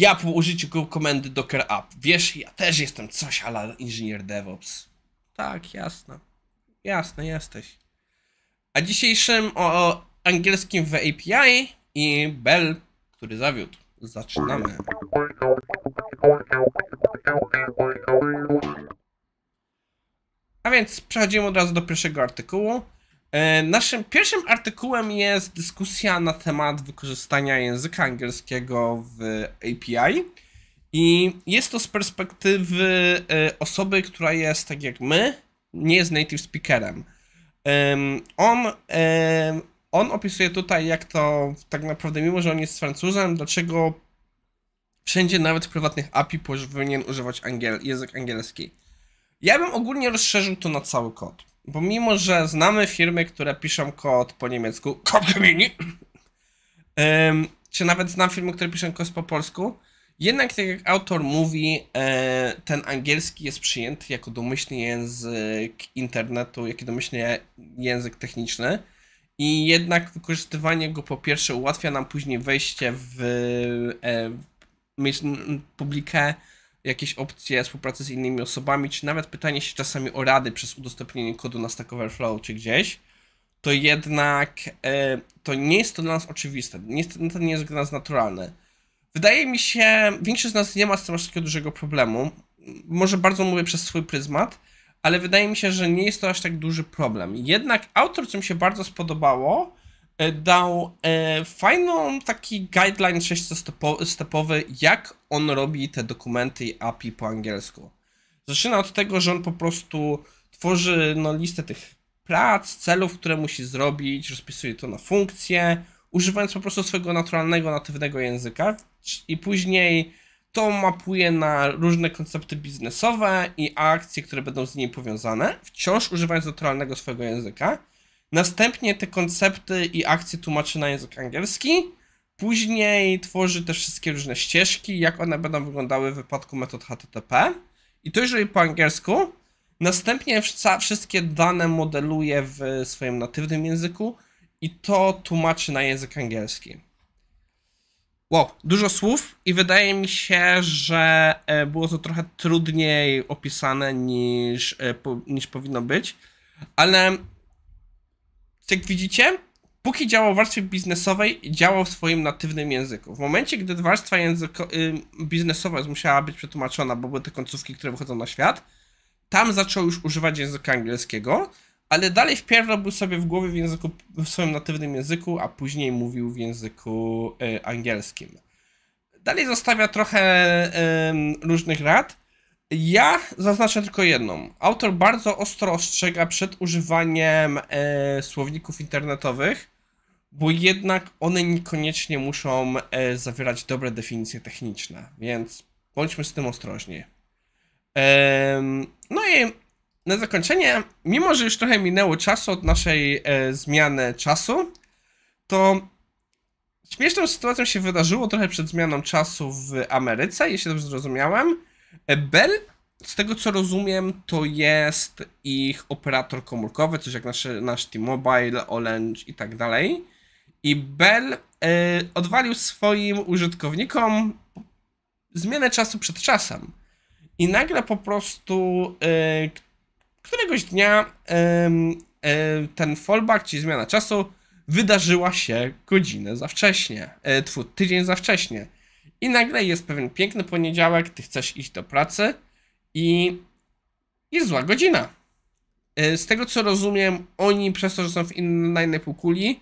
ja po użyciu komendy docker up, wiesz, ja też jestem coś ala inżynier DevOps. Tak, jasne. Jasne, jesteś. A dzisiejszym o, o angielskim w API i Bell, który zawiódł. Zaczynamy. A więc przechodzimy od razu do pierwszego artykułu. E, naszym pierwszym artykułem jest dyskusja na temat wykorzystania języka angielskiego w API. I jest to z perspektywy e, osoby, która jest tak jak my, nie jest native speakerem. On, on opisuje tutaj, jak to tak naprawdę, mimo że on jest Francuzem, dlaczego wszędzie, nawet w prywatnych API, powinien używać angiel język angielski. Ja bym ogólnie rozszerzył to na cały kod pomimo, że znamy firmy, które piszą kod po niemiecku, Kopkmini, czy nawet znam firmy, które piszą kod po polsku, jednak tak jak autor mówi, e, ten angielski jest przyjęty jako domyślny język internetu, jaki domyślny język techniczny. I jednak wykorzystywanie go po pierwsze ułatwia nam później wejście w, e, w publikę, jakieś opcje współpracy z innymi osobami, czy nawet pytanie się czasami o rady przez udostępnienie kodu na Stack Overflow czy gdzieś, to jednak e, to nie jest to dla nas oczywiste. Niestety to nie jest dla nas naturalne. Wydaje mi się, większość z nas nie ma z tym aż takiego dużego problemu. Może bardzo mówię przez swój pryzmat, ale wydaje mi się, że nie jest to aż tak duży problem. Jednak autor, co mi się bardzo spodobało, E, dał e, fajną taki guideline 6 stopowy jak on robi te dokumenty i API po angielsku. Zaczyna od tego, że on po prostu tworzy no, listę tych prac, celów, które musi zrobić, rozpisuje to na funkcje, używając po prostu swojego naturalnego, natywnego języka i później to mapuje na różne koncepty biznesowe i akcje, które będą z nimi powiązane, wciąż używając naturalnego swojego języka Następnie te koncepty i akcje tłumaczy na język angielski. Później tworzy te wszystkie różne ścieżki, jak one będą wyglądały w wypadku metod HTTP. I to jeżeli po angielsku. Następnie wszystkie dane modeluje w swoim natywnym języku i to tłumaczy na język angielski. Wow, dużo słów i wydaje mi się, że e, było to trochę trudniej opisane niż, e, niż powinno być, ale jak widzicie, póki działał w warstwie biznesowej, działał w swoim natywnym języku. W momencie, gdy warstwa języko, y, biznesowa musiała być przetłumaczona, bo były te końcówki, które wychodzą na świat, tam zaczął już używać języka angielskiego, ale dalej wpierw robił sobie w głowie w języku, w swoim natywnym języku, a później mówił w języku y, angielskim. Dalej zostawia trochę y, różnych rad, ja zaznaczę tylko jedną. Autor bardzo ostro ostrzega przed używaniem e, słowników internetowych, bo jednak one niekoniecznie muszą e, zawierać dobre definicje techniczne, więc bądźmy z tym ostrożni. E, no i na zakończenie, mimo że już trochę minęło czasu od naszej e, zmiany czasu, to śmieszną sytuacją się wydarzyło trochę przed zmianą czasu w Ameryce, jeśli dobrze zrozumiałem Bell, z tego co rozumiem, to jest ich operator komórkowy, coś jak nasz, nasz T-Mobile, Orange i tak dalej. I Bell y, odwalił swoim użytkownikom zmianę czasu przed czasem. I nagle po prostu y, któregoś dnia y, ten fallback, czyli zmiana czasu, wydarzyła się godzinę za wcześnie, y, tydzień za wcześnie. I nagle jest pewien piękny poniedziałek, ty chcesz iść do pracy i jest zła godzina. E, z tego co rozumiem, oni przez to, że są w innej, półkuli.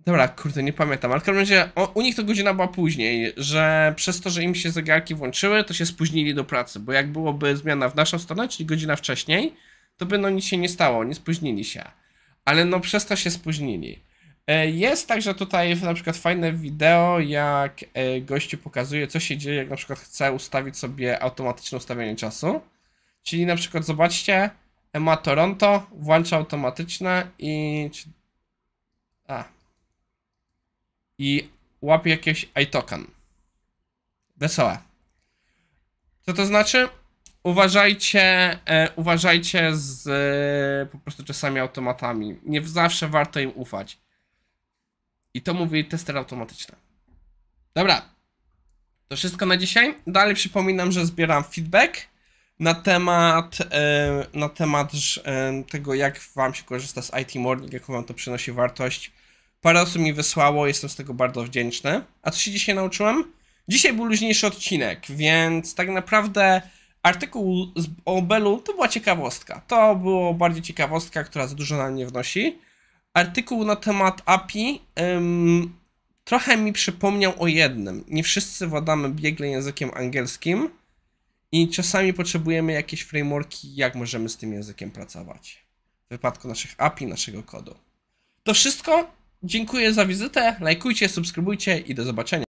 Dobra, kurde, nie pamiętam, ale w każdym razie o, u nich to godzina była później, że przez to, że im się zegarki włączyły, to się spóźnili do pracy, bo jak byłoby zmiana w naszą stronę, czyli godzina wcześniej, to by no nic się nie stało, nie spóźnili się. Ale no przez to się spóźnili. E, jest także tutaj na przykład fajne wideo, jak e, gościu pokazuje, co się dzieje, jak na przykład chce ustawić sobie automatyczne ustawianie czasu. Czyli na przykład zobaczcie, ma Toronto, włącza automatyczne i... A. I łapie jakieś iToken. Wesołe. Co to znaczy? Uważajcie, e, uważajcie z e, po prostu czasami automatami. Nie zawsze warto im ufać. I to mówi tester automatyczny. Dobra. To wszystko na dzisiaj. Dalej przypominam, że zbieram feedback na temat, e, na temat e, tego, jak wam się korzysta z IT Morning, jaką wam to przynosi wartość. Parę osób mi wysłało, jestem z tego bardzo wdzięczny. A co się dzisiaj nauczyłem? Dzisiaj był luźniejszy odcinek, więc tak naprawdę artykuł z Obelu to była ciekawostka. To było bardziej ciekawostka, która za dużo na mnie wnosi artykuł na temat API trochę mi przypomniał o jednym. Nie wszyscy władamy biegle językiem angielskim i czasami potrzebujemy jakieś frameworki, jak możemy z tym językiem pracować. W wypadku naszych API, naszego kodu. To wszystko. Dziękuję za wizytę. Lajkujcie, subskrybujcie i do zobaczenia.